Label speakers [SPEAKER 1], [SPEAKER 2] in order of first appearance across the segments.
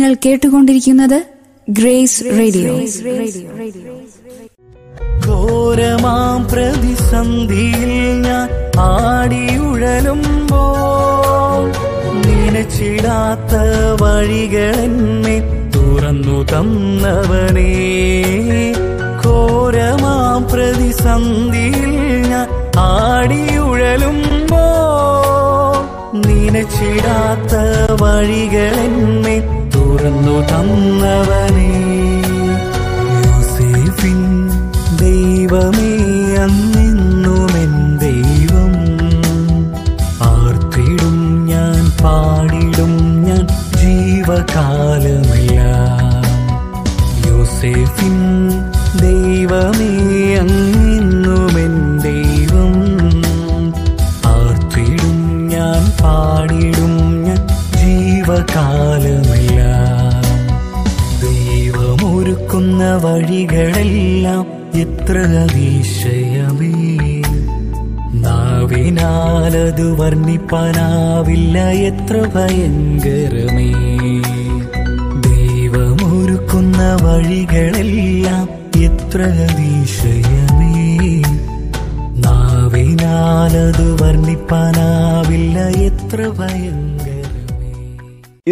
[SPEAKER 1] നിങ്ങൾ കേട്ടുകൊണ്ടിരിക്കുന്നത് grace radio ഘോരമാം പ്രതിസന്ധിയിൽ ഞാൻ ആടിയുഴലുമ്പോൾ വഴികൾ വഴികളെന്നെ തുറന്നു തന്നവനേ ഘോരമാം പ്രതിസന്ധിയിൽ ഞാൻ ആടിയുഴലുമ്പോ വഴികൾ വഴികളെന്നെ ूम् नवनि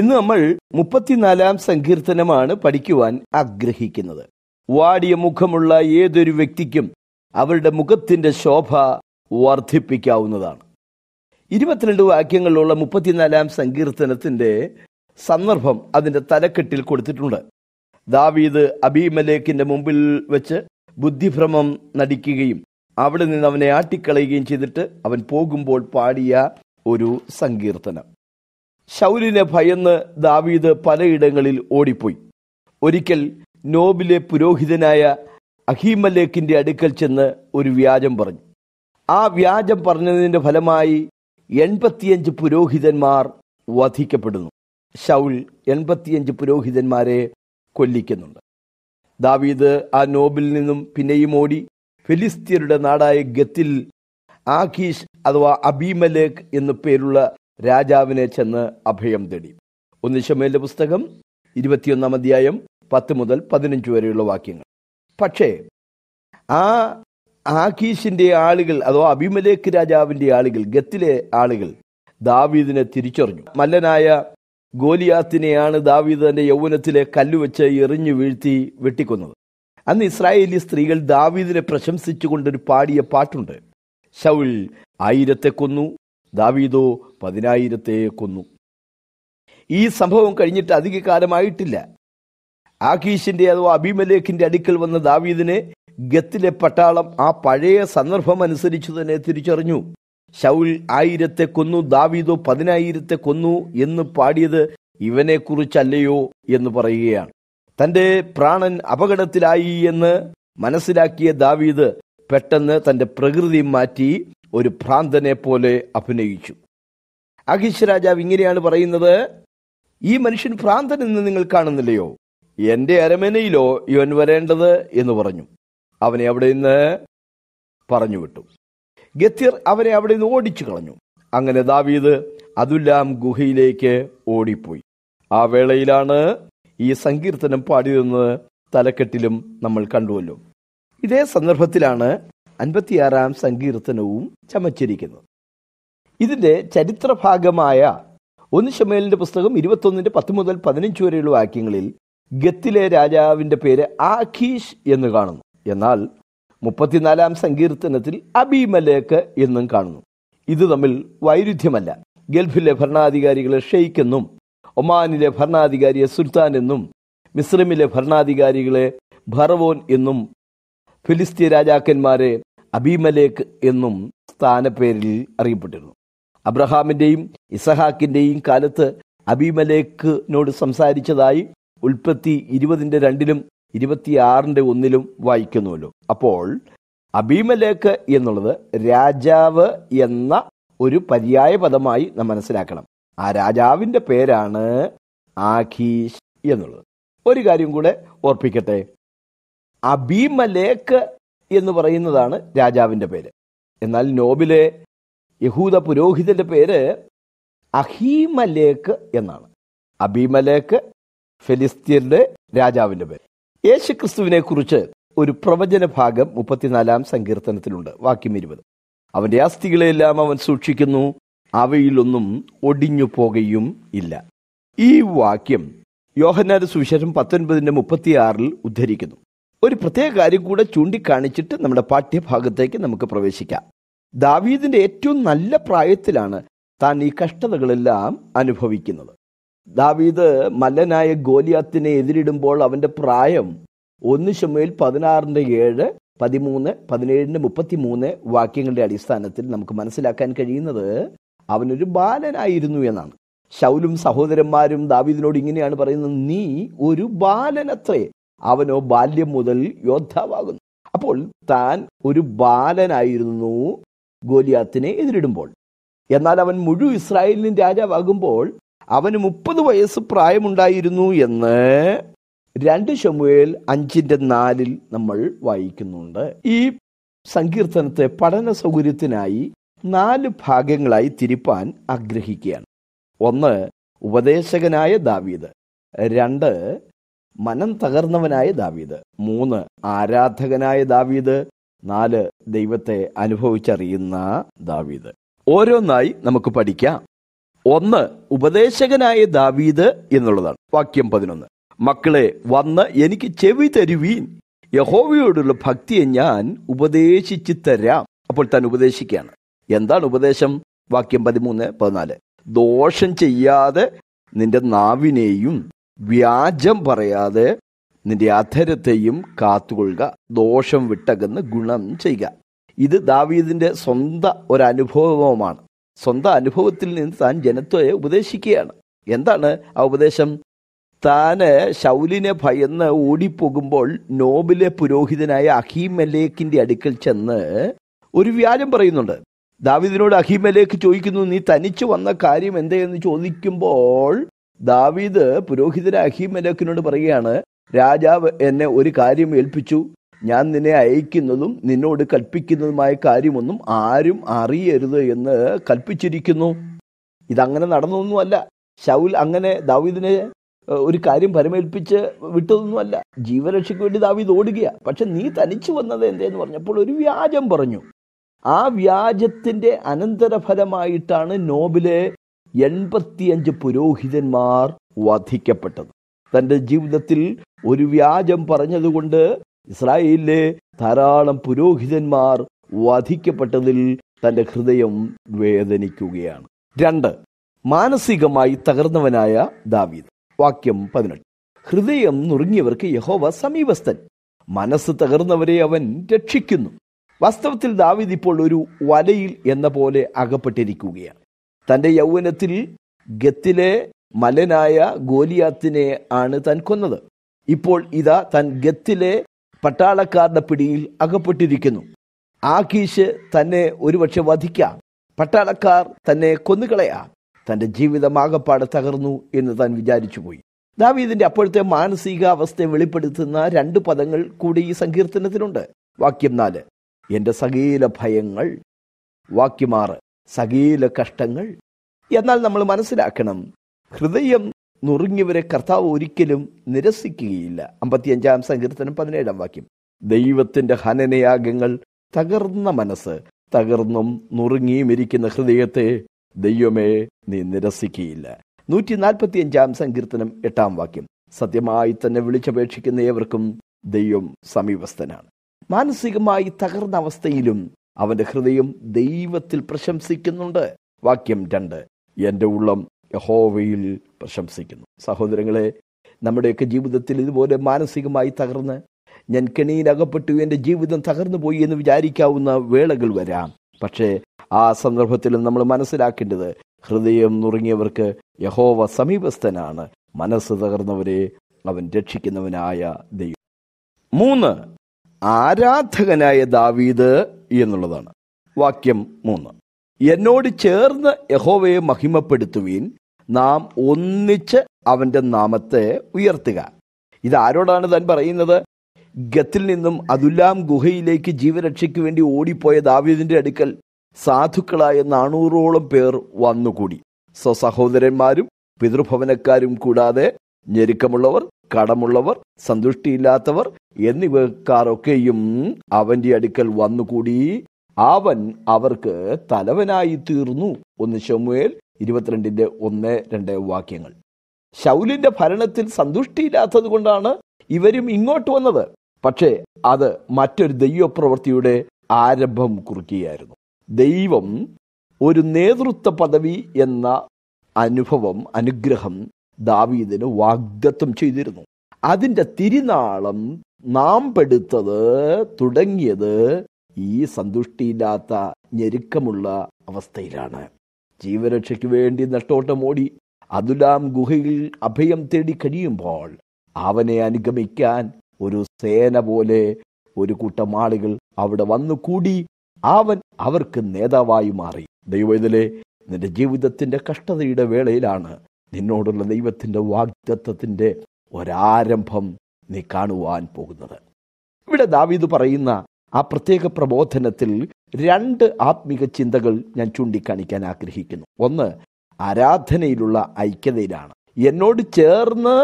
[SPEAKER 2] ഇന്ന് നമ്മൾ മുപ്പത്തിനാലാം സങ്കീർത്തനമാണ് പഠിക്കുവാൻ ആഗ്രഹിക്കുന്നത് വാടിയ മുഖമുള്ള ഏതൊരു വ്യക്തിക്കും അവരുടെ മുഖത്തിന്റെ ശോഭ വർദ്ധിപ്പിക്കാവുന്നതാണ് ഇരുപത്തിരണ്ട് വാക്യങ്ങളുള്ള മുപ്പത്തിനാലാം സങ്കീർത്തനത്തിന്റെ സന്ദർഭം അതിന്റെ തലക്കെട്ടിൽ കൊടുത്തിട്ടുണ്ട് ദാവീദ് അബീമലേക്കിന്റെ മുമ്പിൽ വെച്ച് ബുദ്ധിഭ്രമം നടിക്കുകയും അവിടെ നിന്ന് അവനെ ആട്ടിക്കളയുകയും ചെയ്തിട്ട് അവൻ പോകുമ്പോൾ പാടിയ ഒരു സങ്കീർത്തനം ശൗലിനെ ഭയന്ന് ദാവീദ് പലയിടങ്ങളിൽ ഓടിപ്പോയി ഒരിക്കൽ നോബിലെ പുരോഹിതനായ അഹീമലേഖിന്റെ അടുക്കൽ ചെന്ന് ഒരു വ്യാജം പറഞ്ഞു ആ വ്യാജം പറഞ്ഞതിന്റെ ഫലമായി എൺപത്തിയഞ്ച് പുരോഹിതന്മാർ വധിക്കപ്പെടുന്നു ഷൗൽ എൺപത്തിയഞ്ച് പുരോഹിതന്മാരെ കൊല്ലിക്കുന്നുണ്ട് ദാവീദ് ആ നോബിൽ നിന്നും പിന്നെയും ഓടി ഫിലിസ്തീനയുടെ നാടായ ഗത്തിൽ ആഖീഷ് അഥവാ അബീമലേക്ക് എന്നു പേരുള്ള രാജാവിനെ ചെന്ന് അഭയം തേടി ഒന്ന് ശമേലിന്റെ പുസ്തകം ഇരുപത്തിയൊന്നാം അധ്യായം പത്ത് മുതൽ പതിനഞ്ച് വരെയുള്ള വാക്യങ്ങൾ പക്ഷേ ആ ആഖീഷിന്റെ ആളുകൾ അഥവാ അഭിമലേക്ക് രാജാവിന്റെ ആളുകൾ ഗത്തിലെ ആളുകൾ ദാവീദിനെ തിരിച്ചറിഞ്ഞു മല്ലനായ ഗോലിയാത്തിനെയാണ് ദാവീദ് തന്റെ യൗവനത്തിലെ കല്ലുവെച്ച് എറിഞ്ഞു വീഴ്ത്തി വെട്ടിക്കൊന്നത് അന്ന് ഇസ്രായേലി സ്ത്രീകൾ ദാവീദിനെ പ്രശംസിച്ചുകൊണ്ടൊരു പാടിയ പാട്ടുണ്ട് ശൗൽ ആയിരത്തെ കൊന്നു ദാവീദോ പതിനായിരത്തെ കൊന്നു ഈ സംഭവം കഴിഞ്ഞിട്ട് അധിക കാലമായിട്ടില്ല ആകീഷിന്റെ അഥവാ അഭിമലേഖിന്റെ അടുക്കൽ വന്ന ദാവീദിനെ ഗത്തിലെ പട്ടാളം ആ പഴയ സന്ദർഭം അനുസരിച്ചു തന്നെ തിരിച്ചറിഞ്ഞു ശൗൽ ആയിരത്തെ കൊന്നു ദാവീദോ പതിനായിരത്തെ കൊന്നു എന്ന് പാടിയത് കുറിച്ചല്ലയോ എന്ന് പറയുകയാണ് തന്റെ പ്രാണൻ അപകടത്തിലായി എന്ന് മനസ്സിലാക്കിയ ദാവീദ് പെട്ടെന്ന് തന്റെ പ്രകൃതി മാറ്റി ഒരു ഭ്രാന്തനെ പോലെ അഭിനയിച്ചു അഖിശ് രാജാവ് ഇങ്ങനെയാണ് പറയുന്നത് ഈ മനുഷ്യൻ ഭ്രാന്തൻ എന്ന് നിങ്ങൾ കാണുന്നില്ലയോ എൻ്റെ അരമനയിലോ ഇവൻ വരേണ്ടത് എന്ന് പറഞ്ഞു അവനെ അവിടെ നിന്ന് പറഞ്ഞു വിട്ടു ഗത്തിർ അവനെ അവിടെ നിന്ന് ഓടിച്ചു കളഞ്ഞു അങ്ങനെ ദാവീദ് അതുല്ലാം ഗുഹയിലേക്ക് ഓടിപ്പോയി ആ വേളയിലാണ് ഈ സങ്കീർത്തനം പാടിയതെന്ന് തലക്കെട്ടിലും നമ്മൾ കണ്ടുവല്ലോ ഇതേ സന്ദർഭത്തിലാണ് അൻപത്തിയാറാം സങ്കീർത്തനവും ചമച്ചിരിക്കുന്നത് ഇതിന്റെ ചരിത്രഭാഗമായ ഒന്ന് ഷമേലിൻ്റെ പുസ്തകം ഇരുപത്തൊന്നിന്റെ പത്ത് മുതൽ പതിനഞ്ച് വരെയുള്ള വാക്യങ്ങളിൽ ഗത്തിലെ രാജാവിന്റെ പേര് ആഖീഷ് എന്ന് കാണുന്നു എന്നാൽ മുപ്പത്തിനാലാം സങ്കീർത്തനത്തിൽ അബിമലേക്ക് എന്നും കാണുന്നു ഇത് തമ്മിൽ വൈരുദ്ധ്യമല്ല ഗൾഫിലെ ഭരണാധികാരികളെ ഷെയ്ഖ് എന്നും ഒമാനിലെ ഭരണാധികാരിയെ സുൽത്താൻ എന്നും മിസ്രമിലെ ഭരണാധികാരികളെ ഭറവോൻ എന്നും ഫിലിസ്തീൻ രാജാക്കന്മാരെ അബീമലേക്ക് എന്നും സ്ഥാനപ്പേരിൽ അറിയപ്പെട്ടിരുന്നു അബ്രഹാമിന്റെയും ഇസഹാക്കിന്റെയും കാലത്ത് അബീമലേക്കിനോട് സംസാരിച്ചതായി ഉൽപ്പത്തി ഇരുപതിന്റെ രണ്ടിലും ഇരുപത്തിയാറിന്റെ ഒന്നിലും വായിക്കുന്നുവല്ലോ അപ്പോൾ അബീമലേക്ക് എന്നുള്ളത് രാജാവ് എന്ന ഒരു പര്യായ പദമായി നാം മനസ്സിലാക്കണം ആ രാജാവിന്റെ പേരാണ് ആഖീഷ് എന്നുള്ളത് ഒരു കാര്യം കൂടെ ഓർപ്പിക്കട്ടെ അബീമലേക്ക് എന്ന് പറയുന്നതാണ് രാജാവിൻ്റെ പേര് എന്നാൽ നോബിലെ യഹൂദ പുരോഹിതന്റെ പേര് അഹീമലേക്ക് എന്നാണ് അബീമലേക്ക് ഫെലിസ്തീനിന്റെ രാജാവിന്റെ പേര് യേശു ക്രിസ്തുവിനെ കുറിച്ച് ഒരു പ്രവചന ഭാഗം മുപ്പത്തിനാലാം സങ്കീർത്തനത്തിലുണ്ട് വാക്യം ഇരുപത് അവന്റെ അസ്ഥികളെല്ലാം അവൻ സൂക്ഷിക്കുന്നു അവയിലൊന്നും ഒടിഞ്ഞു പോകുകയും ഇല്ല ഈ വാക്യം യോഹന്നാട് സുവിശേഷം പത്തൊൻപതിന്റെ മുപ്പത്തിയാറിൽ ഉദ്ധരിക്കുന്നു ഒരു പ്രത്യേക കാര്യം കൂടെ ചൂണ്ടിക്കാണിച്ചിട്ട് നമ്മുടെ പാഠ്യഭാഗത്തേക്ക് നമുക്ക് പ്രവേശിക്കാം ദാവീദിന്റെ ഏറ്റവും നല്ല പ്രായത്തിലാണ് താൻ ഈ കഷ്ടതകളെല്ലാം അനുഭവിക്കുന്നത് ദാവീദ് മല്ലനായ ഗോലിയാത്തിനെ എതിരിടുമ്പോൾ അവന്റെ പ്രായം ഒന്ന് ചുമയിൽ പതിനാറിന്റെ ഏഴ് പതിമൂന്ന് പതിനേഴിന്റെ മുപ്പത്തി മൂന്ന് വാക്യങ്ങളുടെ അടിസ്ഥാനത്തിൽ നമുക്ക് മനസ്സിലാക്കാൻ കഴിയുന്നത് അവനൊരു ബാലനായിരുന്നു എന്നാണ് ശൗലും സഹോദരന്മാരും ദാവീദിനോട് ഇങ്ങനെയാണ് പറയുന്നത് നീ ഒരു ബാലനത്രേ അവനോ ബാല്യം മുതൽ യോദ്ധാവാകുന്നു അപ്പോൾ താൻ ഒരു ബാലനായിരുന്നു ഗോലിയാത്തിനെ എതിരിടുമ്പോൾ എന്നാൽ അവൻ മുഴുവൻ ഇസ്രായേലിന് രാജാവാകുമ്പോൾ അവന് മുപ്പത് വയസ്സ് പ്രായമുണ്ടായിരുന്നു എന്ന് രണ്ട് ശമുവേൽ അഞ്ചിന്റെ നാലിൽ നമ്മൾ വായിക്കുന്നുണ്ട് ഈ സങ്കീർത്തനത്തെ പഠന സൗകര്യത്തിനായി നാല് ഭാഗങ്ങളായി തിരിപ്പാൻ ആഗ്രഹിക്കുകയാണ് ഒന്ന് ഉപദേശകനായ ദാവീദ് രണ്ട് മനം തകർന്നവനായ ദാവീദ് മൂന്ന് ആരാധകനായ ദാവീദ് നാല് ദൈവത്തെ അനുഭവിച്ചറിയുന്ന ദാവീദ് ഓരോന്നായി നമുക്ക് പഠിക്കാം ഒന്ന് ഉപദേശകനായ ദാവീദ് എന്നുള്ളതാണ് വാക്യം പതിനൊന്ന് മക്കളെ വന്ന് എനിക്ക് ചെവി തരുവീൻ യഹോവയോടുള്ള ഭക്തിയെ ഞാൻ ഉപദേശിച്ചു തരാം അപ്പോൾ താൻ ഉപദേശിക്കുകയാണ് എന്താണ് ഉപദേശം വാക്യം പതിമൂന്ന് പതിനാല് ദോഷം ചെയ്യാതെ നിന്റെ നാവിനെയും വ്യാജം പറയാതെ നിന്റെ അധരത്തെയും കാത്തുകൊള്ളുക ദോഷം വിട്ടകന്ന് ഗുണം ചെയ്യുക ഇത് ദാവീദിന്റെ സ്വന്തം ഒരനുഭവമാണ് സ്വന്തം അനുഭവത്തിൽ നിന്ന് താൻ ജനത്വയെ ഉപദേശിക്കുകയാണ് എന്താണ് ആ ഉപദേശം താന് ശൗലിനെ ഭയന്ന് ഓടിപ്പോകുമ്പോൾ നോബിലെ പുരോഹിതനായ അഹീമലേക്കിന്റെ അടുക്കൽ ചെന്ന് ഒരു വ്യാജം പറയുന്നുണ്ട് ദാവിദിനോട് അഹീമലേഖ് ചോദിക്കുന്നു നീ തനിച്ചു വന്ന കാര്യം എന്ന് ചോദിക്കുമ്പോൾ ദാവീദ് പുരോഹിതരായ അഹീമലക്കിനോട് പറയുകയാണ് രാജാവ് എന്നെ ഒരു കാര്യം ഏൽപ്പിച്ചു ഞാൻ നിന്നെ അയക്കുന്നതും നിന്നോട് കൽപ്പിക്കുന്നതുമായ കാര്യമൊന്നും ആരും അറിയരുത് എന്ന് കൽപ്പിച്ചിരിക്കുന്നു ഇതങ്ങനെ നടന്നൊന്നുമല്ല ഷൗൽ അങ്ങനെ ദാവീദിനെ ഒരു കാര്യം പരമേൽപ്പിച്ച് വിട്ടതൊന്നുമല്ല ജീവരക്ഷയ്ക്ക് വേണ്ടി ദാവീദ് ഓടുകയാ പക്ഷെ നീ തനിച്ചു വന്നത് എന്തേന്ന് പറഞ്ഞപ്പോൾ ഒരു വ്യാജം പറഞ്ഞു ആ വ്യാജത്തിന്റെ അനന്തരഫലമായിട്ടാണ് നോബിലെ എൺപത്തിയഞ്ച് പുരോഹിതന്മാർ വധിക്കപ്പെട്ടത് തൻ്റെ ജീവിതത്തിൽ ഒരു വ്യാജം പറഞ്ഞതുകൊണ്ട് ഇസ്രായേലിലെ ധാരാളം പുരോഹിതന്മാർ വധിക്കപ്പെട്ടതിൽ തൻ്റെ ഹൃദയം വേദനിക്കുകയാണ് രണ്ട് മാനസികമായി തകർന്നവനായ ദാവീദ് വാക്യം പതിനെട്ട് ഹൃദയം നുറുങ്ങിയവർക്ക് യഹോവ സമീപസ്ഥൻ മനസ്സ് തകർന്നവരെ അവൻ രക്ഷിക്കുന്നു വാസ്തവത്തിൽ ദാവീദ് ഇപ്പോൾ ഒരു വലയിൽ എന്ന പോലെ അകപ്പെട്ടിരിക്കുകയാണ് തൻ്റെ യൗവനത്തിൽ ഗത്തിലെ മലനായ ഗോലിയാത്തിനെ ആണ് താൻ കൊന്നത് ഇപ്പോൾ ഇതാ താൻ ഗത്തിലെ പട്ടാളക്കാരുടെ പിടിയിൽ അകപ്പെട്ടിരിക്കുന്നു ആഖീഷ് തന്നെ ഒരുപക്ഷെ വധിക്കാം പട്ടാളക്കാർ തന്നെ കൊന്നുകളയാ തൻ്റെ ജീവിതമാകപ്പാട് തകർന്നു എന്ന് താൻ വിചാരിച്ചു പോയി ദാവീദിന്റെ അപ്പോഴത്തെ മാനസികാവസ്ഥയെ വെളിപ്പെടുത്തുന്ന രണ്ട് പദങ്ങൾ കൂടി ഈ സങ്കീർത്തനത്തിലുണ്ട് വാക്യം നാല് എൻ്റെ സകീല ഭയങ്ങൾ വാക്യമാറ് സകീല കഷ്ടങ്ങൾ എന്നാൽ നമ്മൾ മനസ്സിലാക്കണം ഹൃദയം നുറുങ്ങിയവരെ കർത്താവ് ഒരിക്കലും നിരസിക്കുകയില്ല അമ്പത്തിയഞ്ചാം സങ്കീർത്തനം പതിനേഴാം വാക്യം ദൈവത്തിന്റെ ഹനനയാഗങ്ങൾ തകർന്ന മനസ്സ് തകർന്നും നുറുങ്ങിയും ഇരിക്കുന്ന ഹൃദയത്തെ ദൈവമേ നീ നിരസിക്കുകയില്ല നൂറ്റി അഞ്ചാം സങ്കീർത്തനം എട്ടാം വാക്യം സത്യമായി തന്നെ വിളിച്ചപേക്ഷിക്കുന്ന ഏവർക്കും ദൈവം സമീപസ്ഥനാണ് മാനസികമായി തകർന്ന അവസ്ഥയിലും അവന്റെ ഹൃദയം ദൈവത്തിൽ പ്രശംസിക്കുന്നുണ്ട് വാക്യം രണ്ട് എന്റെ ഉള്ളം യഹോവയിൽ പ്രശംസിക്കുന്നു സഹോദരങ്ങളെ നമ്മുടെയൊക്കെ ജീവിതത്തിൽ ഇതുപോലെ മാനസികമായി തകർന്ന് ഞാൻ കെണിയിലകപ്പെട്ടു എൻ്റെ ജീവിതം തകർന്നു പോയി എന്ന് വിചാരിക്കാവുന്ന വേളകൾ വരാം പക്ഷേ ആ സന്ദർഭത്തിൽ നമ്മൾ മനസ്സിലാക്കേണ്ടത് ഹൃദയം നുറങ്ങിയവർക്ക് യഹോവ സമീപസ്ഥനാണ് മനസ്സ് തകർന്നവരെ അവൻ രക്ഷിക്കുന്നവനായ ദൈവം മൂന്ന് ആരാധകനായ ദാവീദ് എന്നുള്ളതാണ് വാക്യം മൂന്ന് എന്നോട് ചേർന്ന് യഹോവയെ മഹിമപ്പെടുത്തുവീൻ നാം ഒന്നിച്ച് അവന്റെ നാമത്തെ ഉയർത്തുക ഇതാരോടാണ് താൻ പറയുന്നത് ഗത്തിൽ നിന്നും അതുല്ലാം ഗുഹയിലേക്ക് ജീവരക്ഷയ്ക്ക് വേണ്ടി ഓടിപ്പോയ ദാവീദിന്റെ അടുക്കൽ സാധുക്കളായ നാനൂറോളം പേർ വന്നുകൂടി സ്വസഹോദരന്മാരും പിതൃഭവനക്കാരും കൂടാതെ ഞെരുക്കമുള്ളവർ കടമുള്ളവർ സന്തുഷ്ടിയില്ലാത്തവർ എന്നിവക്കാരൊക്കെയും അവന്റെ അടുക്കൽ വന്നുകൂടി അവൻ അവർക്ക് തലവനായി തീർന്നു ഒന്ന് ഷമുവേൽ ഇരുപത്തിരണ്ടിന്റെ ഒന്ന് രണ്ട് വാക്യങ്ങൾ ശൗലിന്റെ ഭരണത്തിൽ സന്തുഷ്ടിയില്ലാത്തത് കൊണ്ടാണ് ഇവരും ഇങ്ങോട്ട് വന്നത് പക്ഷേ അത് മറ്റൊരു ദൈവപ്രവൃത്തിയുടെ ആരംഭം കുറിക്കുകയായിരുന്നു ദൈവം ഒരു നേതൃത്വ പദവി എന്ന അനുഭവം അനുഗ്രഹം ദാവീദിന് വാഗ്ദത്തം ചെയ്തിരുന്നു അതിൻ്റെ തിരുനാളം നാം പെടുത്തത് തുടങ്ങിയത് ഈ സന്തുഷ്ടിയില്ലാത്ത ഞെരുക്കമുള്ള അവസ്ഥയിലാണ് ജീവരക്ഷയ്ക്ക് വേണ്ടി നട്ടോട്ടമോടി അതുലാം ഗുഹയിൽ അഭയം തേടി കഴിയുമ്പോൾ അവനെ അനുഗമിക്കാൻ ഒരു സേന പോലെ ഒരു കൂട്ടം ആളുകൾ അവിടെ വന്നു കൂടി അവൻ അവർക്ക് നേതാവായി മാറി ദൈവത്തിലെ നിന്റെ ജീവിതത്തിന്റെ കഷ്ടതയുടെ വേളയിലാണ് നിന്നോടുള്ള ദൈവത്തിൻ്റെ വാഗ്ദത്വത്തിൻ്റെ ഒരാരംഭം നീ കാണുവാൻ പോകുന്നത് ഇവിടെ ദാവീദ് പറയുന്ന ആ പ്രത്യേക പ്രബോധനത്തിൽ രണ്ട് ആത്മിക ചിന്തകൾ ഞാൻ ചൂണ്ടിക്കാണിക്കാൻ ആഗ്രഹിക്കുന്നു ഒന്ന് ആരാധനയിലുള്ള ഐക്യതയിലാണ് എന്നോട് ചേർന്ന്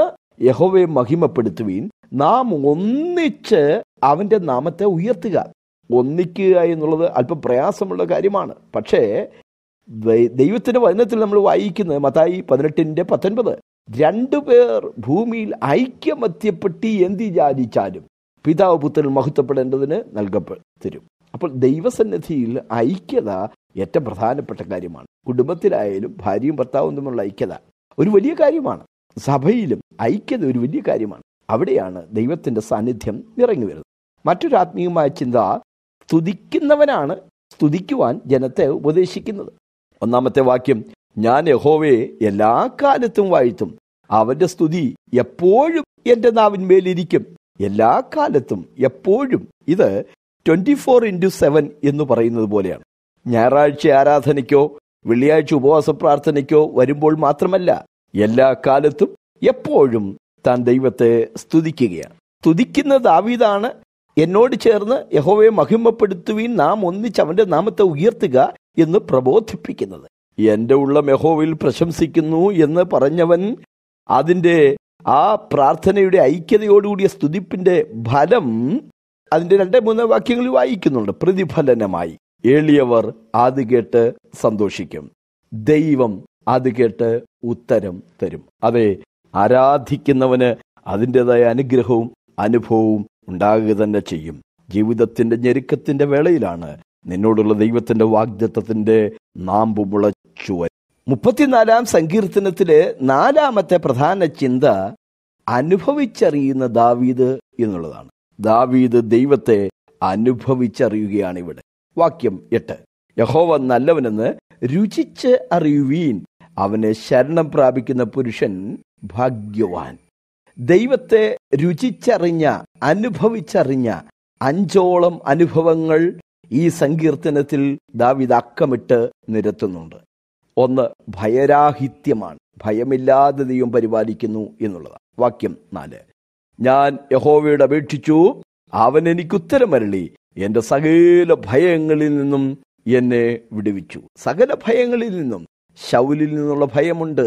[SPEAKER 2] യഹോവയെ മഹിമപ്പെടുത്തുവീൻ നാം ഒന്നിച്ച് അവൻ്റെ നാമത്തെ ഉയർത്തുക ഒന്നിക്കുക എന്നുള്ളത് അല്പം പ്രയാസമുള്ള കാര്യമാണ് പക്ഷേ ദൈവത്തിൻ്റെ വചനത്തിൽ നമ്മൾ വായിക്കുന്നത് മതായി പതിനെട്ടിൻ്റെ പത്തൊൻപത് രണ്ടുപേർ ഭൂമിയിൽ ഐക്യമത്യപ്പെട്ടി എന്തി ജാലിച്ചാലും പിതാവ് പുത്രൻ മഹത്വപ്പെടേണ്ടതിന് നൽകപ്പെടും അപ്പോൾ ദൈവസന്നിധിയിൽ ഐക്യത ഏറ്റവും പ്രധാനപ്പെട്ട കാര്യമാണ് കുടുംബത്തിലായാലും ഭാര്യയും ഭർത്താവും തമ്മിലുള്ള ഐക്യത ഒരു വലിയ കാര്യമാണ് സഭയിലും ഐക്യത ഒരു വലിയ കാര്യമാണ് അവിടെയാണ് ദൈവത്തിൻ്റെ സാന്നിധ്യം നിറങ്ങി വരുന്നത് മറ്റൊരു ആത്മീയമായ ചിന്ത സ്തുതിക്കുന്നവനാണ് സ്തുതിക്കുവാൻ ജനത്തെ ഉപദേശിക്കുന്നത് ഒന്നാമത്തെ വാക്യം ഞാൻ യഹോവയെ എല്ലാ കാലത്തും വാഴ്ത്തും അവന്റെ സ്തുതി എപ്പോഴും എൻ്റെ നാവിന്മേലിരിക്കും എല്ലാ കാലത്തും എപ്പോഴും ഇത് ട്വന്റി ഫോർ ഇൻറ്റു സെവൻ എന്ന് പറയുന്നത് പോലെയാണ് ഞായറാഴ്ച ആരാധനയ്ക്കോ വെള്ളിയാഴ്ച ഉപവാസ പ്രാർത്ഥനയ്ക്കോ വരുമ്പോൾ മാത്രമല്ല എല്ലാ കാലത്തും എപ്പോഴും താൻ ദൈവത്തെ സ്തുതിക്കുകയാണ് സ്തുതിക്കുന്ന ദാവീദാണ് എന്നോട് ചേർന്ന് യഹോവയെ മഹിമപ്പെടുത്തുവീൻ നാം ഒന്നിച്ച് അവൻ്റെ നാമത്തെ ഉയർത്തുക എന്ന് പ്രബോധിപ്പിക്കുന്നത് എൻ്റെ ഉള്ളം യഹോവയിൽ പ്രശംസിക്കുന്നു എന്ന് പറഞ്ഞവൻ അതിൻ്റെ ആ പ്രാർത്ഥനയുടെ ഐക്യതയോടുകൂടിയ സ്തുതിപ്പിൻ്റെ ഫലം അതിൻ്റെ രണ്ട് മൂന്ന് വാക്യങ്ങളിൽ വായിക്കുന്നുണ്ട് പ്രതിഫലനമായി എളിയവർ അത് കേട്ട് സന്തോഷിക്കും ദൈവം അത് കേട്ട് ഉത്തരം തരും അതെ ആരാധിക്കുന്നവന് അതിൻ്റെതായ അനുഗ്രഹവും അനുഭവവും ഉണ്ടാകുക തന്നെ ചെയ്യും ജീവിതത്തിന്റെ ഞെരുക്കത്തിന്റെ വേളയിലാണ് നിന്നോടുള്ള ദൈവത്തിന്റെ വാഗ്ദത്തത്തിന്റെ നാമ്പ് മുളച്ചു മുപ്പത്തിനാലാം സങ്കീർത്തനത്തിലെ നാലാമത്തെ പ്രധാന ചിന്ത അനുഭവിച്ചറിയുന്ന ദാവീദ് എന്നുള്ളതാണ് ദാവീദ് ദൈവത്തെ അനുഭവിച്ചറിയുകയാണ് ഇവിടെ വാക്യം എട്ട് യഹോവ നല്ലവനെന്ന് രുചിച്ച് അറിയുവീൻ അവനെ ശരണം പ്രാപിക്കുന്ന പുരുഷൻ ഭാഗ്യവാൻ ദൈവത്തെ രുചിച്ചറിഞ്ഞ അനുഭവിച്ചറിഞ്ഞ അഞ്ചോളം അനുഭവങ്ങൾ ഈ സങ്കീർത്തനത്തിൽ ദാവിദ് അക്കമിട്ട് നിരത്തുന്നുണ്ട് ഒന്ന് ഭയരാഹിത്യമാണ് ഭയമില്ലാതെ ദൈവം പരിപാലിക്കുന്നു എന്നുള്ളതാണ് വാക്യം നാല് ഞാൻ യഹോവയോട് അപേക്ഷിച്ചു അവൻ എനിക്ക് ഉത്തരമരളി എന്റെ സകല ഭയങ്ങളിൽ നിന്നും എന്നെ വിടുവിച്ചു സകല ഭയങ്ങളിൽ നിന്നും ശൗലിൽ നിന്നുള്ള ഭയമുണ്ട്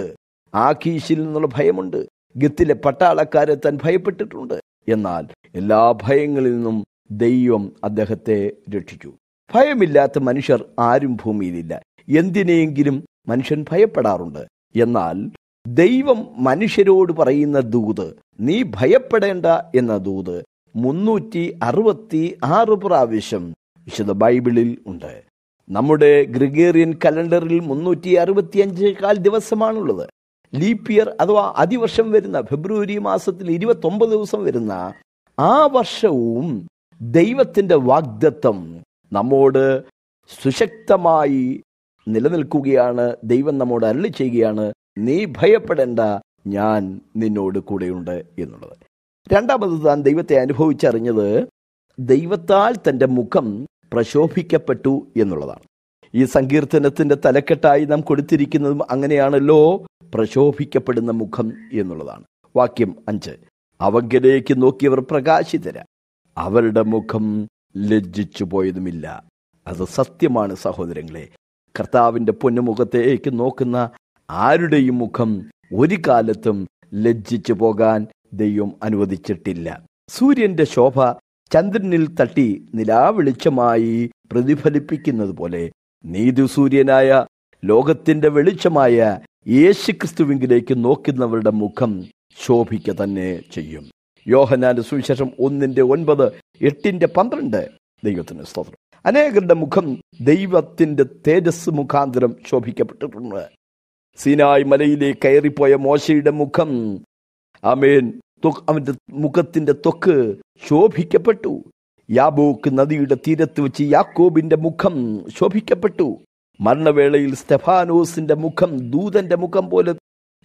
[SPEAKER 2] ആഖീഷിൽ നിന്നുള്ള ഭയമുണ്ട് ഗത്തിലെ പട്ടാളക്കാരെ താൻ ഭയപ്പെട്ടിട്ടുണ്ട് എന്നാൽ എല്ലാ ഭയങ്ങളിൽ നിന്നും ദൈവം അദ്ദേഹത്തെ രക്ഷിച്ചു ഭയമില്ലാത്ത മനുഷ്യർ ആരും ഭൂമിയിലില്ല എന്തിനെയെങ്കിലും മനുഷ്യൻ ഭയപ്പെടാറുണ്ട് എന്നാൽ ദൈവം മനുഷ്യരോട് പറയുന്ന ദൂത് നീ ഭയപ്പെടേണ്ട എന്ന ദൂത് മുന്നൂറ്റി അറുപത്തി ആറ് പ്രാവശ്യം വിശുദ്ധ ബൈബിളിൽ ഉണ്ട് നമ്മുടെ ഗ്രിഗേറിയൻ കലണ്ടറിൽ മുന്നൂറ്റി അറുപത്തിയഞ്ചേക്കാൾ ദിവസമാണുള്ളത് ലീപ് ഇയർ അഥവാ അതിവർഷം വരുന്ന ഫെബ്രുവരി മാസത്തിൽ ഇരുപത്തൊമ്പത് ദിവസം വരുന്ന ആ വർഷവും ദൈവത്തിൻ്റെ വാഗ്ദത്വം നമ്മോട് സുശക്തമായി നിലനിൽക്കുകയാണ് ദൈവം നമ്മോട് അരളി ചെയ്യുകയാണ് നീ ഭയപ്പെടേണ്ട ഞാൻ നിന്നോട് കൂടെയുണ്ട് എന്നുള്ളത് രണ്ടാമത് താൻ ദൈവത്തെ അനുഭവിച്ചറിഞ്ഞത് ദൈവത്താൽ തൻ്റെ മുഖം പ്രശോഭിക്കപ്പെട്ടു എന്നുള്ളതാണ് ഈ സങ്കീർത്തനത്തിന്റെ തലക്കെട്ടായി നാം കൊടുത്തിരിക്കുന്നതും അങ്ങനെയാണല്ലോ പ്രശോഭിക്കപ്പെടുന്ന മുഖം എന്നുള്ളതാണ് വാക്യം അഞ്ച് അവങ്കിലേക്ക് നോക്കിയവർ പ്രകാശിതര അവരുടെ മുഖം ലജ്ജിച്ചു പോയതുമില്ല അത് സത്യമാണ് സഹോദരങ്ങളെ കർത്താവിന്റെ പൊന്നുമുഖത്തേക്ക് നോക്കുന്ന ആരുടെയും മുഖം ഒരു കാലത്തും ലജ്ജിച്ചു പോകാൻ ദൈവം അനുവദിച്ചിട്ടില്ല സൂര്യന്റെ ശോഭ ചന്ദ്രനിൽ തട്ടി നിലാവെളിച്ചമായി പ്രതിഫലിപ്പിക്കുന്നത് പോലെ നീതിസൂര്യനായ ലോകത്തിന്റെ വെളിച്ചമായ യേശുക്രിസ്തുവിങ്കിലേക്ക് നോക്കുന്നവരുടെ മുഖം ശോഭിക്ക തന്നെ ചെയ്യും യോഹനാന്റെ സുവിശേഷം ഒന്നിന്റെ ഒൻപത് എട്ടിന്റെ പന്ത്രണ്ട് ദൈവത്തിന് സ്തോത്രം അനേകരുടെ മുഖം ദൈവത്തിന്റെ തേജസ് മുഖാന്തരം ശോഭിക്കപ്പെട്ടിട്ടുണ്ട് സീനായ് മലയിലെ കയറിപ്പോയ മോശയുടെ മുഖം അമേൻ അവന്റെ മുഖത്തിന്റെ ത്വക്ക് ശോഭിക്കപ്പെട്ടു യാബോക്ക് നദിയുടെ തീരത്ത് വെച്ച് യാക്കോബിന്റെ മുഖം ശോഭിക്കപ്പെട്ടു മരണവേളയിൽ സ്റ്റെഫാനോസിന്റെ മുഖം ദൂതന്റെ മുഖം പോലെ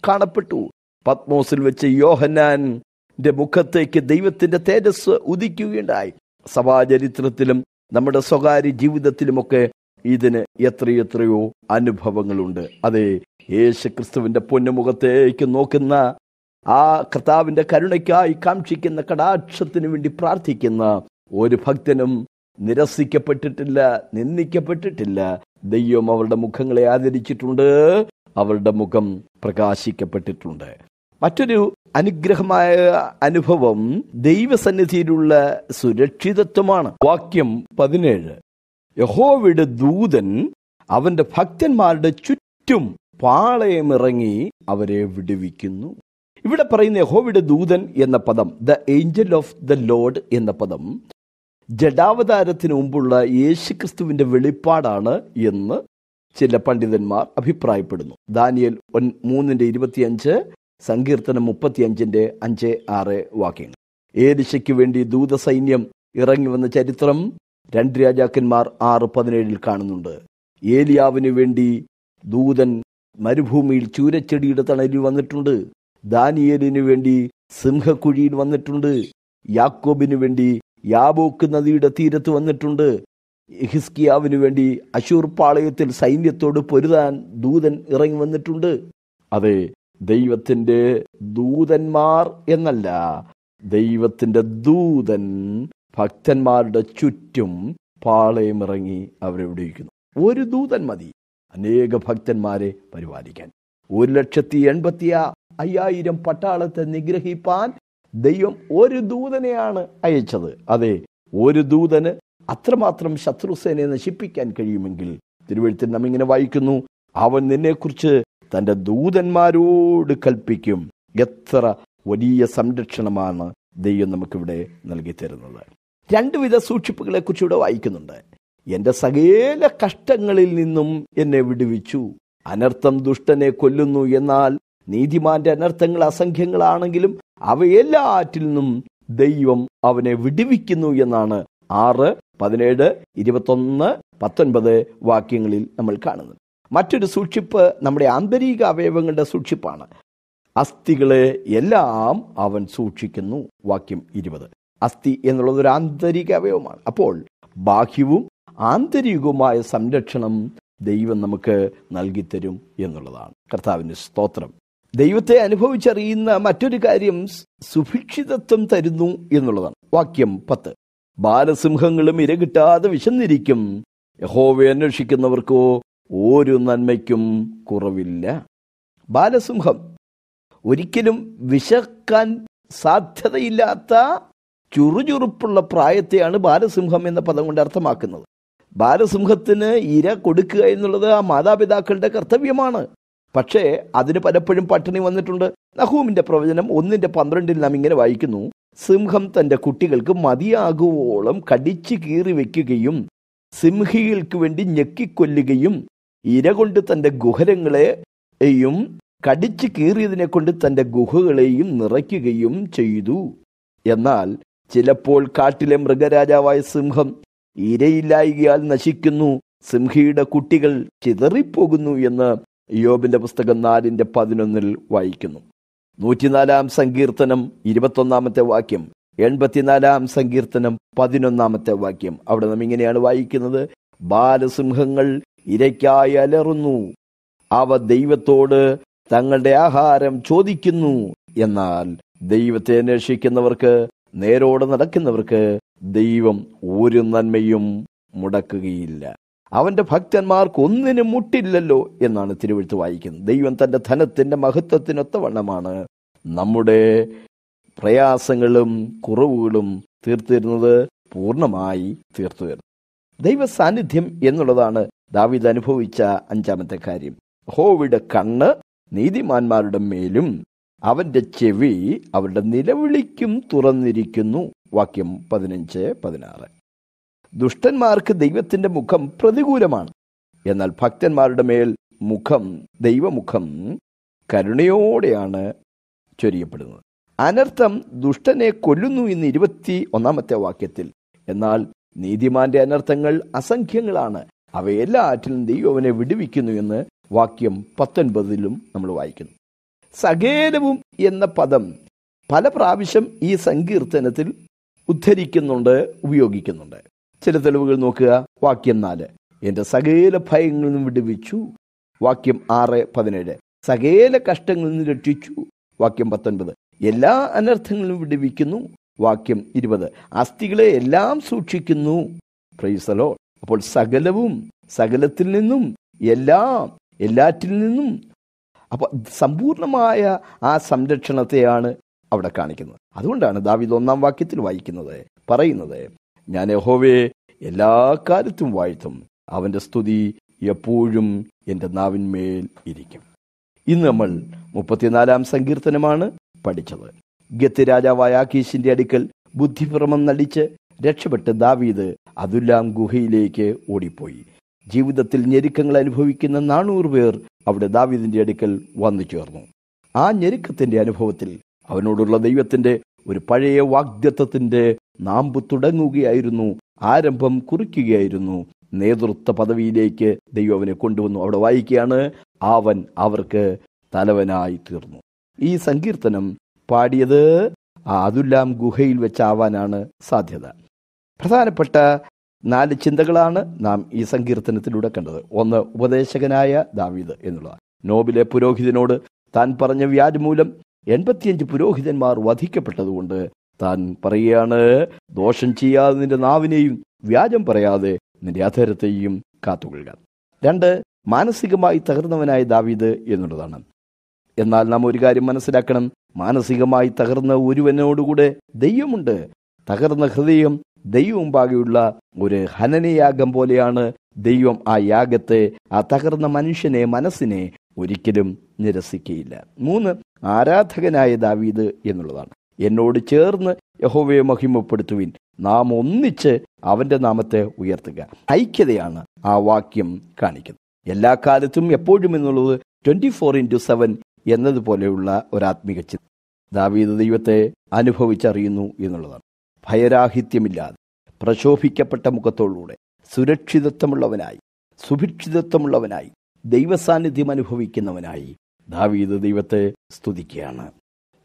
[SPEAKER 2] കാണപ്പെട്ടു പത്മോസിൽ വെച്ച് യോഹനാന്റെ മുഖത്തേക്ക് ദൈവത്തിന്റെ തേജസ് ഉദിക്കുകയുണ്ടായി സഭാചരിത്രത്തിലും നമ്മുടെ സ്വകാര്യ ജീവിതത്തിലുമൊക്കെ ഇതിന് എത്രയെത്രയോ അനുഭവങ്ങളുണ്ട് അതെ യേശു ക്രിസ്തുവിന്റെ പൊന്നുമുഖത്തേക്ക് നോക്കുന്ന ആ കർത്താവിന്റെ കരുണയ്ക്കായി കാക്ഷിക്കുന്ന കടാക്ഷത്തിനു വേണ്ടി പ്രാർത്ഥിക്കുന്ന ഒരു ഭക്തനും നിരസിക്കപ്പെട്ടിട്ടില്ല നിന്ദിക്കപ്പെട്ടിട്ടില്ല ദൈവം അവരുടെ മുഖങ്ങളെ ആദരിച്ചിട്ടുണ്ട് അവരുടെ മുഖം പ്രകാശിക്കപ്പെട്ടിട്ടുണ്ട് മറ്റൊരു അനുഗ്രഹമായ അനുഭവം ദൈവസന്നിധിയിലുള്ള സുരക്ഷിതത്വമാണ് വാക്യം പതിനേഴ് യഹോവയുടെ ദൂതൻ അവന്റെ ഭക്തന്മാരുടെ ചുറ്റും പാളയമിറങ്ങി അവരെ വിടുവിക്കുന്നു ഇവിടെ പറയുന്ന യഹോവയുടെ ദൂതൻ എന്ന പദം the angel of the Lord എന്ന പദം ജഡാവതാരത്തിന് മുമ്പുള്ള യേശുക്രിസ്തുവിന്റെ വെളിപ്പാടാണ് എന്ന് ചില പണ്ഡിതന്മാർ അഭിപ്രായപ്പെടുന്നു ദാനിയൽ ഒൻ ഇരുപത്തിയഞ്ച് സങ്കീർത്തനം മുപ്പത്തിയഞ്ചിൻ്റെ അഞ്ച് ആറ് വാക്യങ്ങൾ ഏലിശയ്ക്ക് വേണ്ടി ദൂതസൈന്യം ഇറങ്ങി വന്ന ചരിത്രം രണ്ട് രാജാക്കന്മാർ ആറ് പതിനേഴിൽ കാണുന്നുണ്ട് ഏലിയാവിന് വേണ്ടി ദൂതൻ മരുഭൂമിയിൽ ചൂരച്ചെടിയുടെ തണലിൽ വന്നിട്ടുണ്ട് ദാനിയേലിനു വേണ്ടി സിംഹക്കുഴിയിൽ വന്നിട്ടുണ്ട് യാക്കോബിനു വേണ്ടി യാബോക്ക് നദിയുടെ തീരത്ത് വന്നിട്ടുണ്ട് ഹിസ്കിയാവിന് വേണ്ടി അശൂർ പാളയത്തിൽ സൈന്യത്തോട് പൊരുതാൻ ദൂതൻ ഇറങ്ങി വന്നിട്ടുണ്ട് അതെ ദൈവത്തിന്റെ ദൂതന്മാർ എന്നല്ല ദൈവത്തിന്റെ ദൂതൻ ഭക്തന്മാരുടെ ചുറ്റും പാളയമിറങ്ങി അവരെ വിടിയിക്കുന്നു ഒരു ദൂതൻ മതി അനേക ഭക്തന്മാരെ പരിപാലിക്കാൻ ഒരു ലക്ഷത്തി എൺപത്തി അയ്യായിരം പട്ടാളത്തെ നിഗ്രഹിപ്പാൻ ദൈവം ഒരു ദൂതനെയാണ് അയച്ചത് അതെ ഒരു ദൂതന് അത്രമാത്രം ശത്രുസേനയെ നശിപ്പിക്കാൻ കഴിയുമെങ്കിൽ തിരുവഴുത്തിൽ നാം ഇങ്ങനെ വായിക്കുന്നു അവൻ നിന്നെക്കുറിച്ച് തൻ്റെ ദൂതന്മാരോട് കൽപ്പിക്കും എത്ര വലിയ സംരക്ഷണമാണ് ദൈവം നമുക്കിവിടെ നൽകി തരുന്നത് രണ്ടുവിധ സൂക്ഷിപ്പുകളെക്കുറിച്ച് ഇവിടെ വായിക്കുന്നുണ്ട് എന്റെ സകേല കഷ്ടങ്ങളിൽ നിന്നും എന്നെ വിടുവിച്ചു അനർത്ഥം ദുഷ്ടനെ കൊല്ലുന്നു എന്നാൽ നീതിമാന്റെ അനർത്ഥങ്ങൾ അസംഖ്യങ്ങളാണെങ്കിലും അവയെല്ലാറ്റിൽ നിന്നും ദൈവം അവനെ വിടുവിക്കുന്നു എന്നാണ് ആറ് പതിനേഴ് ഇരുപത്തൊന്ന് പത്തൊൻപത് വാക്യങ്ങളിൽ നമ്മൾ കാണുന്നത് മറ്റൊരു സൂക്ഷിപ്പ് നമ്മുടെ ആന്തരിക അവയവങ്ങളുടെ സൂക്ഷിപ്പാണ് അസ്ഥികളെ എല്ലാം അവൻ സൂക്ഷിക്കുന്നു വാക്യം ഇരുപത് അസ്ഥി എന്നുള്ളത് ഒരു ആന്തരിക അവയവമാണ് അപ്പോൾ ബാഹ്യവും ആന്തരികവുമായ സംരക്ഷണം ദൈവം നമുക്ക് നൽകിത്തരും എന്നുള്ളതാണ് കർത്താവിൻ്റെ സ്തോത്രം ദൈവത്തെ അനുഭവിച്ചറിയുന്ന മറ്റൊരു കാര്യം സുഭിക്ഷിതത്വം തരുന്നു എന്നുള്ളതാണ് വാക്യം പത്ത് ബാലസിംഹങ്ങളും ഇരകിട്ടാതെ വിശന്നിരിക്കും യഹോവയെ അന്വേഷിക്കുന്നവർക്കോ ഒരു നന്മയ്ക്കും കുറവില്ല ബാലസിംഹം ഒരിക്കലും വിശക്കാൻ സാധ്യതയില്ലാത്ത ചുറുചുറുപ്പുള്ള പ്രായത്തെയാണ് ബാലസിംഹം എന്ന പദം കൊണ്ട് അർത്ഥമാക്കുന്നത് ബാലസിംഹത്തിന് ഇര കൊടുക്കുക എന്നുള്ളത് ആ മാതാപിതാക്കളുടെ കർത്തവ്യമാണ് പക്ഷേ അതിന് പലപ്പോഴും പട്ടിണി വന്നിട്ടുണ്ട് നഹൂമിന്റെ പ്രവചനം ഒന്നിന്റെ പന്ത്രണ്ടിൽ നാം ഇങ്ങനെ വായിക്കുന്നു സിംഹം തന്റെ കുട്ടികൾക്ക് മതിയാകുവോളം കടിച്ചു കീറി വെക്കുകയും സിംഹികൾക്ക് വേണ്ടി ഞെക്കിക്കൊല്ലുകയും ഇര കൊണ്ട് തന്റെ ഗുഹരങ്ങളെയും കടിച്ചു കീറിയതിനെ കൊണ്ട് തന്റെ ഗുഹകളെയും നിറയ്ക്കുകയും ചെയ്തു എന്നാൽ ചിലപ്പോൾ കാട്ടിലെ മൃഗരാജാവായ സിംഹം ഇരയില്ലായികയാൽ നശിക്കുന്നു സിംഹിയുടെ കുട്ടികൾ ചിതറിപ്പോകുന്നു എന്ന് യോബിന്റെ പുസ്തകം നാലിൻ്റെ പതിനൊന്നിൽ വായിക്കുന്നു നൂറ്റിനാലാം സങ്കീർത്തനം ഇരുപത്തൊന്നാമത്തെ വാക്യം എൺപത്തിനാലാം സങ്കീർത്തനം പതിനൊന്നാമത്തെ വാക്യം അവിടെ നാം ഇങ്ങനെയാണ് വായിക്കുന്നത് ബാലസിംഹങ്ങൾ ഇരയ്ക്കായി അലറുന്നു അവ ദൈവത്തോട് തങ്ങളുടെ ആഹാരം ചോദിക്കുന്നു എന്നാൽ ദൈവത്തെ അന്വേഷിക്കുന്നവർക്ക് നേരോടെ നടക്കുന്നവർക്ക് ദൈവം ഒരു നന്മയും മുടക്കുകയില്ല അവൻ്റെ ഭക്തന്മാർക്ക് ഒന്നിനും മുട്ടില്ലല്ലോ എന്നാണ് തിരുവഴുത്ത് വായിക്കുന്നത് ദൈവം തൻ്റെ ധനത്തിൻ്റെ വണ്ണമാണ് നമ്മുടെ പ്രയാസങ്ങളും കുറവുകളും തീർത്തിരുന്നത് പൂർണ്ണമായി തീർത്തു തരുന്നു ദൈവ സാന്നിധ്യം എന്നുള്ളതാണ് ദാവിദ് അനുഭവിച്ച അഞ്ചാമത്തെ കാര്യം ഹോവിടെ കണ്ണ് നീതിമാന്മാരുടെ മേലും അവന്റെ ചെവി അവരുടെ നിലവിളിക്കും തുറന്നിരിക്കുന്നു വാക്യം പതിനഞ്ച് പതിനാറ് ദുഷ്ടന്മാർക്ക് ദൈവത്തിന്റെ മുഖം പ്രതികൂലമാണ് എന്നാൽ ഭക്തന്മാരുടെ മേൽ മുഖം ദൈവമുഖം കരുണയോടെയാണ് ചൊരിയപ്പെടുന്നത് അനർത്ഥം ദുഷ്ടനെ കൊല്ലുന്നു എന്ന് ഇരുപത്തി ഒന്നാമത്തെ വാക്യത്തിൽ എന്നാൽ നീതിമാന്റെ അനർത്ഥങ്ങൾ അസംഖ്യങ്ങളാണ് ആറ്റിലും ദൈവം അവനെ വിടുവിക്കുന്നു എന്ന് വാക്യം പത്തൊൻപതിലും നമ്മൾ വായിക്കുന്നു സകേലവും എന്ന പദം പല പ്രാവശ്യം ഈ സങ്കീർത്തനത്തിൽ ഉദ്ധരിക്കുന്നുണ്ട് ഉപയോഗിക്കുന്നുണ്ട് ചില തെളിവുകൾ നോക്കുക വാക്യം നാല് എന്റെ സകേല ഭയങ്ങളിൽ നിന്നും വിടുവിച്ചു വാക്യം ആറ് പതിനേഴ് സകേല കഷ്ടങ്ങളിൽ നിന്ന് രക്ഷിച്ചു വാക്യം പത്തൊൻപത് എല്ലാ അനർത്ഥങ്ങളിലും വിടുവിക്കുന്നു വാക്യം ഇരുപത് അസ്ഥികളെ എല്ലാം സൂക്ഷിക്കുന്നു പ്രൈസലോ അപ്പോൾ സകലവും സകലത്തിൽ നിന്നും എല്ലാം എല്ലാറ്റിൽ നിന്നും അപ്പോൾ സമ്പൂർണമായ ആ സംരക്ഷണത്തെയാണ് അവിടെ കാണിക്കുന്നത് അതുകൊണ്ടാണ് ദാവിദ് ഒന്നാം വാക്യത്തിൽ വായിക്കുന്നത് പറയുന്നത് ഞാൻ യഹോവയെ എല്ലാ കാലത്തും വാഴ്ത്തും അവന്റെ സ്തുതി എപ്പോഴും എൻ്റെ നാവിന്മേൽ ഇരിക്കും ഇന്ന് നമ്മൾ മുപ്പത്തിനാലാം സങ്കീർത്തനമാണ് പഠിച്ചത് ഗത്ത് രാജാവായ ആക്കീഷിന്റെ അടുക്കൽ ബുദ്ധിഭ്രമം നടിച്ച് രക്ഷപ്പെട്ട് ദാവീദ് അതുല്ലാം ഗുഹയിലേക്ക് ഓടിപ്പോയി ജീവിതത്തിൽ ഞെരുക്കങ്ങൾ അനുഭവിക്കുന്ന നാനൂറ് പേർ അവിടെ ദാവീദിന്റെ അടുക്കൽ വന്നു ചേർന്നു ആ ഞെരുക്കത്തിന്റെ അനുഭവത്തിൽ അവനോടുള്ള ദൈവത്തിന്റെ ഒരു പഴയ വാഗ്ദത്വത്തിന്റെ നാം തുടങ്ങുകയായിരുന്നു ആരംഭം കുറിക്കുകയായിരുന്നു നേതൃത്വ പദവിയിലേക്ക് ദൈവം അവനെ കൊണ്ടുവന്നു അവിടെ വായിക്കുകയാണ് അവൻ അവർക്ക് തലവനായി തീർന്നു ഈ സങ്കീർത്തനം പാടിയത് അതുല്ലാം ഗുഹയിൽ വെച്ചാവാനാണ് സാധ്യത പ്രധാനപ്പെട്ട നാല് ചിന്തകളാണ് നാം ഈ സങ്കീർത്തനത്തിലൂടെ കണ്ടത് ഒന്ന് ഉപദേശകനായ ദാവീദ് എന്നുള്ള നോബിലെ പുരോഹിതനോട് താൻ പറഞ്ഞ മൂലം എൺപത്തിയഞ്ച് പുരോഹിതന്മാർ വധിക്കപ്പെട്ടതുകൊണ്ട് താൻ പറയുകയാണ് ദോഷം ചെയ്യാതെ നിന്റെ നാവിനെയും വ്യാജം പറയാതെ നിന്റെ അധരത്തെയും കാത്തുകൊള്ളുക രണ്ട് മാനസികമായി തകർന്നവനായ ദാവീദ് എന്നുള്ളതാണ് എന്നാൽ നാം ഒരു കാര്യം മനസ്സിലാക്കണം മാനസികമായി തകർന്ന ഒരുവനോടുകൂടെ ദൈവമുണ്ട് തകർന്ന ഹൃദയം ദൈവമുമ്പാകെയുള്ള ഒരു ഹനനയാഗം പോലെയാണ് ദൈവം ആ യാഗത്തെ ആ തകർന്ന മനുഷ്യനെ മനസ്സിനെ ഒരിക്കലും നിരസിക്കയില്ല മൂന്ന് ആരാധകനായ ദാവീദ് എന്നുള്ളതാണ് എന്നോട് ചേർന്ന് യഹോവയെ മഹിമപ്പെടുത്തുവിൻ നാം ഒന്നിച്ച് അവൻ്റെ നാമത്തെ ഉയർത്തുക ഐക്യതയാണ് ആ വാക്യം കാണിക്കുന്നത് എല്ലാ കാലത്തും എപ്പോഴും എന്നുള്ളത് ട്വൻറ്റി ഫോർ ഇൻറ്റു സെവൻ എന്നതുപോലെയുള്ള ഒരാത്മിക ചിന്ത ദാവീദ് ദൈവത്തെ അനുഭവിച്ചറിയുന്നു എന്നുള്ളതാണ് ഭയരാഹിത്യമില്ലാതെ പ്രശോഭിക്കപ്പെട്ട മുഖത്തോടുകൂടെ സുരക്ഷിതത്വമുള്ളവനായി സുഭിക്ഷിതത്വമുള്ളവനായി ദൈവസാന്നിധ്യം അനുഭവിക്കുന്നവനായി ദാവീദ് ദൈവത്തെ സ്തുതിക്കുകയാണ്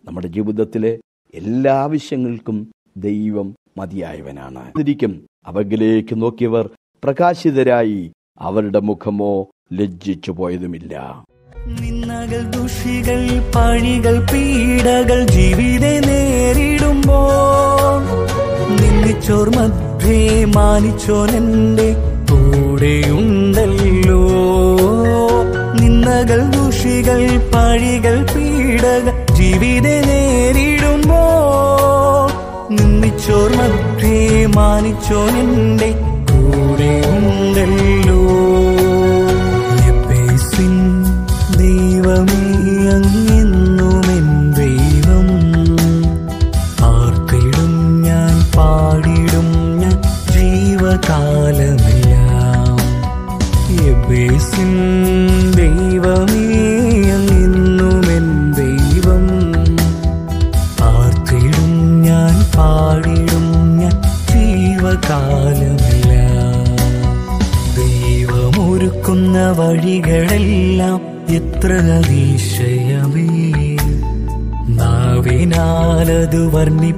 [SPEAKER 2] നമ്മുടെ ജീവിതത്തിലെ എല്ലാ ആവശ്യങ്ങൾക്കും ദൈവം മതിയായവനാണ് ഇരിക്കും അവങ്കിലേക്ക് നോക്കിയവർ പ്രകാശിതരായി അവരുടെ മുഖമോ ലജ്ജിച്ചു പോയതുമില്ല
[SPEAKER 1] നിന്നകൾ ദുഷികൾ പഴികൾ പീഡകൾ ജീവിതേ നേരിടുമ്പോൾ നിന്നിച്ചോർ മധ്യേ മാനിച്ചോനെന്റെ കൂടെയുണ്ടല്ലോ നിന്നകൾ ദുഷികൾ പഴികൾ പീഡകൾ ജീവിത നേരിടുമ്പോ നിന്ദിച്ചോർ മധ്യേ മാനിച്ചോൻ എന്റെ കൂടെ ഉണ്ടല്ലോ ദൈവമേ അങ്ങെന്നും ദൈവം ആർത്തിടും ഞാൻ പാടിടും ഞാൻ ജീവകാലമെല്ലാം എബേസിൻ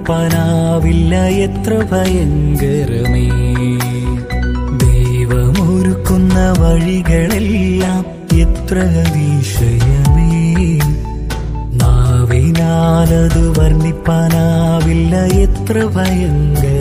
[SPEAKER 1] കേൾപ്പനാവില്ല എത്ര ഭയങ്കരമേ ദൈവമൊരുക്കുന്ന വഴികളെല്ലാം എത്ര അതിശയമേ നാവിനാലത് വർണ്ണിപ്പനാവില്ല എത്ര ഭയങ്കര